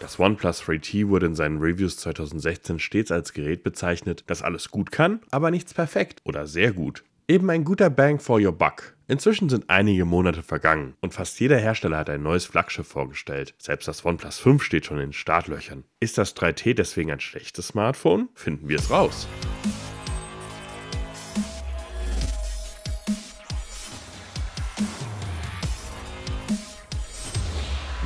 Das OnePlus 3T wurde in seinen Reviews 2016 stets als Gerät bezeichnet, das alles gut kann, aber nichts perfekt oder sehr gut. Eben ein guter Bang for your buck. Inzwischen sind einige Monate vergangen und fast jeder Hersteller hat ein neues Flaggschiff vorgestellt. Selbst das OnePlus 5 steht schon in den Startlöchern. Ist das 3T deswegen ein schlechtes Smartphone? Finden wir es raus.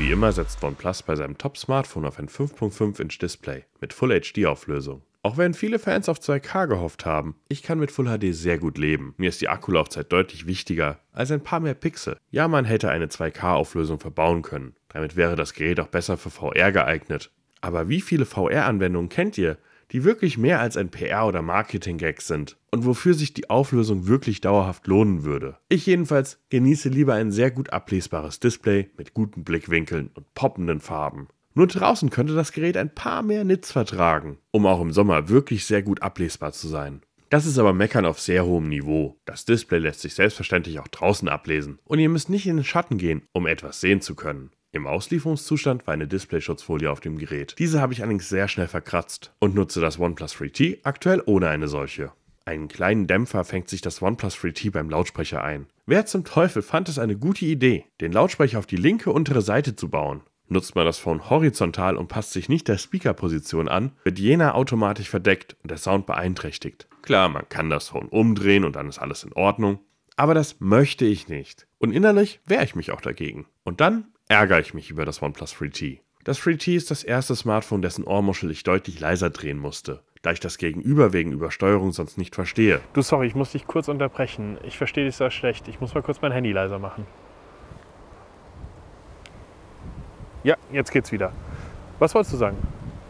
Wie immer setzt OnePlus bei seinem Top-Smartphone auf ein 5.5-inch Display mit Full HD-Auflösung. Auch wenn viele Fans auf 2K gehofft haben, ich kann mit Full HD sehr gut leben. Mir ist die Akkulaufzeit deutlich wichtiger als ein paar mehr Pixel. Ja, man hätte eine 2K-Auflösung verbauen können. Damit wäre das Gerät auch besser für VR geeignet. Aber wie viele VR-Anwendungen kennt ihr, die wirklich mehr als ein PR- oder Marketing-Gag sind und wofür sich die Auflösung wirklich dauerhaft lohnen würde. Ich jedenfalls genieße lieber ein sehr gut ablesbares Display mit guten Blickwinkeln und poppenden Farben. Nur draußen könnte das Gerät ein paar mehr Nits vertragen, um auch im Sommer wirklich sehr gut ablesbar zu sein. Das ist aber Meckern auf sehr hohem Niveau. Das Display lässt sich selbstverständlich auch draußen ablesen und ihr müsst nicht in den Schatten gehen, um etwas sehen zu können. Im Auslieferungszustand war eine Displayschutzfolie auf dem Gerät. Diese habe ich allerdings sehr schnell verkratzt und nutze das OnePlus 3T aktuell ohne eine solche. Einen kleinen Dämpfer fängt sich das OnePlus 3T beim Lautsprecher ein. Wer zum Teufel fand es eine gute Idee, den Lautsprecher auf die linke untere Seite zu bauen? Nutzt man das Phone horizontal und passt sich nicht der Speakerposition an, wird jener automatisch verdeckt und der Sound beeinträchtigt. Klar, man kann das Phone umdrehen und dann ist alles in Ordnung, aber das möchte ich nicht. Und innerlich wehre ich mich auch dagegen. Und dann ärgere ich mich über das OnePlus 3T. Das 3T ist das erste Smartphone, dessen Ohrmuschel ich deutlich leiser drehen musste, da ich das Gegenüber wegen Übersteuerung sonst nicht verstehe. Du, sorry, ich muss dich kurz unterbrechen. Ich verstehe dich sehr schlecht. Ich muss mal kurz mein Handy leiser machen. Ja, jetzt geht's wieder. Was wolltest du sagen?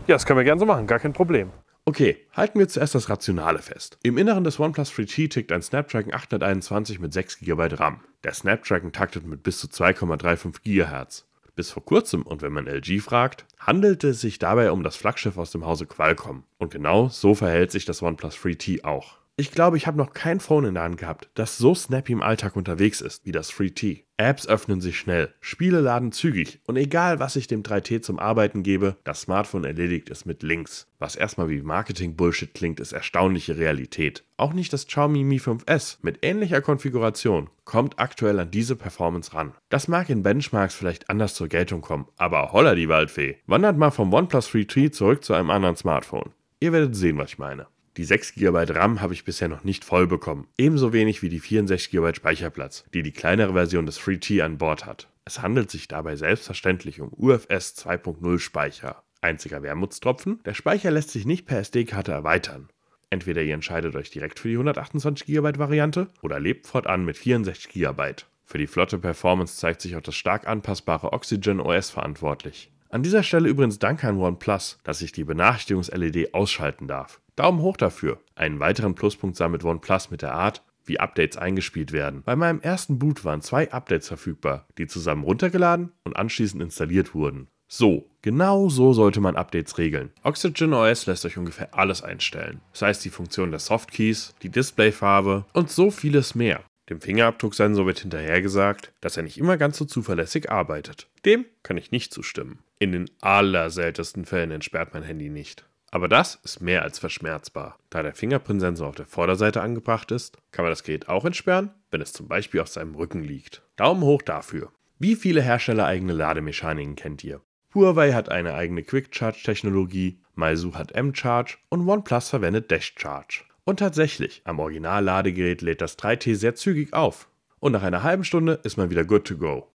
Ja, das können wir gerne so machen, gar kein Problem. Okay, halten wir zuerst das Rationale fest. Im Inneren des OnePlus 3T tickt ein Snapdragon 821 mit 6 GB RAM. Der Snapdragon taktet mit bis zu 2,35 GHz. Bis vor kurzem, und wenn man LG fragt, handelte es sich dabei um das Flaggschiff aus dem Hause Qualcomm. Und genau so verhält sich das OnePlus 3T auch. Ich glaube, ich habe noch kein Phone in der Hand gehabt, das so snappy im Alltag unterwegs ist wie das Free T. Apps öffnen sich schnell, Spiele laden zügig und egal, was ich dem 3T zum Arbeiten gebe, das Smartphone erledigt es mit Links. Was erstmal wie Marketing-Bullshit klingt, ist erstaunliche Realität. Auch nicht das Xiaomi Mi 5S mit ähnlicher Konfiguration kommt aktuell an diese Performance ran. Das mag in Benchmarks vielleicht anders zur Geltung kommen, aber holla die Waldfee. Wandert mal vom OnePlus 3T zurück zu einem anderen Smartphone. Ihr werdet sehen, was ich meine. Die 6 GB RAM habe ich bisher noch nicht voll bekommen, ebenso wenig wie die 64 GB Speicherplatz, die die kleinere Version des FreeT an Bord hat. Es handelt sich dabei selbstverständlich um UFS 2.0 Speicher. Einziger Wermutstropfen, der Speicher lässt sich nicht per SD-Karte erweitern. Entweder ihr entscheidet euch direkt für die 128 GB Variante oder lebt fortan mit 64 GB. Für die flotte Performance zeigt sich auch das stark anpassbare Oxygen OS verantwortlich. An dieser Stelle übrigens danke an OnePlus, dass ich die Benachrichtigungs-LED ausschalten darf. Daumen hoch dafür. Einen weiteren Pluspunkt sammelt OnePlus mit der Art, wie Updates eingespielt werden. Bei meinem ersten Boot waren zwei Updates verfügbar, die zusammen runtergeladen und anschließend installiert wurden. So, genau so sollte man Updates regeln. Oxygen OS lässt euch ungefähr alles einstellen. Das heißt die Funktion der Softkeys, die Displayfarbe und so vieles mehr. Dem Fingerabdrucksensor wird hinterhergesagt, dass er nicht immer ganz so zuverlässig arbeitet. Dem kann ich nicht zustimmen. In den allerseltensten Fällen entsperrt mein Handy nicht. Aber das ist mehr als verschmerzbar. Da der Fingerprintsensor auf der Vorderseite angebracht ist, kann man das Gerät auch entsperren, wenn es zum Beispiel auf seinem Rücken liegt. Daumen hoch dafür. Wie viele herstellereigene Lademechaniken kennt ihr? Huawei hat eine eigene Quick Charge Technologie, Meizu hat M-Charge und OnePlus verwendet Dash Charge. Und tatsächlich, am Original-Ladegerät lädt das 3T sehr zügig auf. Und nach einer halben Stunde ist man wieder good to go.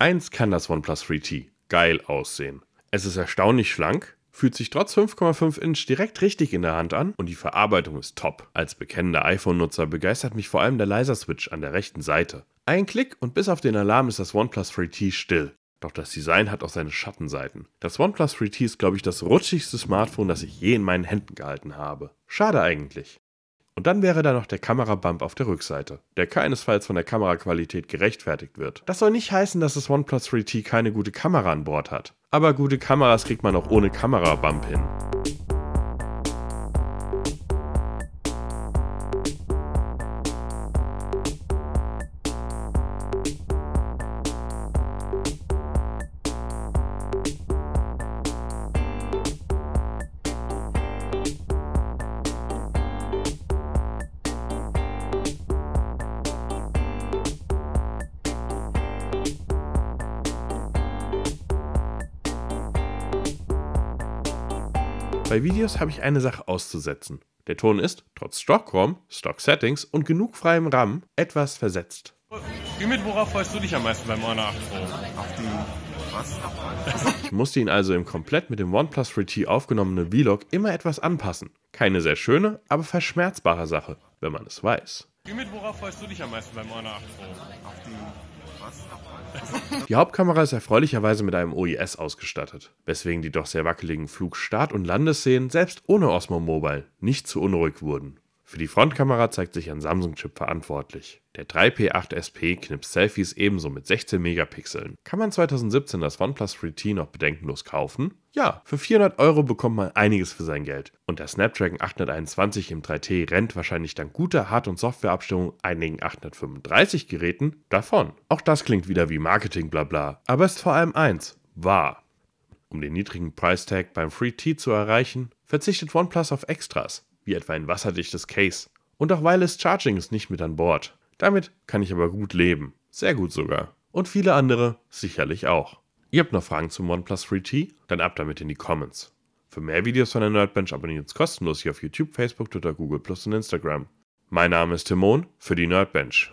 Eins kann das OnePlus 3T, geil aussehen. Es ist erstaunlich schlank, fühlt sich trotz 5,5 Inch direkt richtig in der Hand an und die Verarbeitung ist top. Als bekennender iPhone-Nutzer begeistert mich vor allem der Leiser-Switch an der rechten Seite. Ein Klick und bis auf den Alarm ist das OnePlus 3T still. Doch das Design hat auch seine Schattenseiten. Das OnePlus 3T ist, glaube ich, das rutschigste Smartphone, das ich je in meinen Händen gehalten habe. Schade eigentlich. Und dann wäre da noch der Kamerabump auf der Rückseite, der keinesfalls von der Kameraqualität gerechtfertigt wird. Das soll nicht heißen, dass das OnePlus 3T keine gute Kamera an Bord hat. Aber gute Kameras kriegt man auch ohne Kamerabump hin. Bei Videos habe ich eine Sache auszusetzen. Der Ton ist, trotz Stock-ROM, Stock-Settings und genug freiem RAM, etwas versetzt. Wie mit worauf freust du dich am meisten beim Honor 8 Pro? Auf die... Was? ich musste ihn also im komplett mit dem OnePlus 3T aufgenommenen Vlog immer etwas anpassen. Keine sehr schöne, aber verschmerzbare Sache, wenn man es weiß. Ümit, worauf freust du dich am meisten beim Honor 8 Pro? Auf die. Was? die Hauptkamera ist erfreulicherweise mit einem OIS ausgestattet, weswegen die doch sehr wackeligen Flugstart- und Landesszenen selbst ohne Osmo Mobile nicht zu unruhig wurden. Für die Frontkamera zeigt sich ein Samsung-Chip verantwortlich. Der 3P8SP knipst Selfies ebenso mit 16 Megapixeln. Kann man 2017 das OnePlus 3T noch bedenkenlos kaufen? Ja, für 400 Euro bekommt man einiges für sein Geld. Und der Snapdragon 821 im 3T rennt wahrscheinlich dank guter Hard- und Softwareabstimmung einigen 835 Geräten davon. Auch das klingt wieder wie Marketing blabla, aber ist vor allem eins, wahr. Um den niedrigen Price-Tag beim 3 T zu erreichen, verzichtet OnePlus auf Extras wie etwa ein wasserdichtes Case und auch Wireless Charging ist nicht mit an Bord. Damit kann ich aber gut leben, sehr gut sogar. Und viele andere sicherlich auch. Ihr habt noch Fragen zum OnePlus 3T? Dann ab damit in die Comments. Für mehr Videos von der Nerdbench abonniert uns kostenlos hier auf YouTube, Facebook, Twitter, Google und Instagram. Mein Name ist Timon für die Nerdbench.